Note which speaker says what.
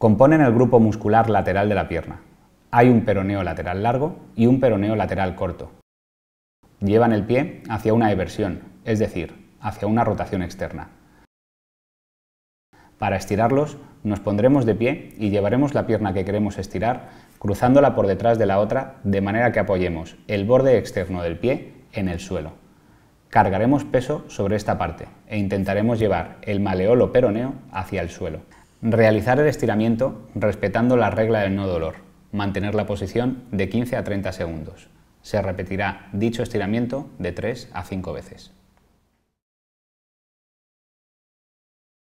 Speaker 1: Componen el grupo muscular lateral de la pierna. Hay un peroneo lateral largo y un peroneo lateral corto. Llevan el pie hacia una eversión, es decir, hacia una rotación externa. Para estirarlos, nos pondremos de pie y llevaremos la pierna que queremos estirar cruzándola por detrás de la otra de manera que apoyemos el borde externo del pie en el suelo. Cargaremos peso sobre esta parte e intentaremos llevar el maleolo peroneo hacia el suelo. Realizar el estiramiento respetando la regla del no dolor. Mantener la posición de 15 a 30 segundos. Se repetirá dicho estiramiento de 3 a 5 veces.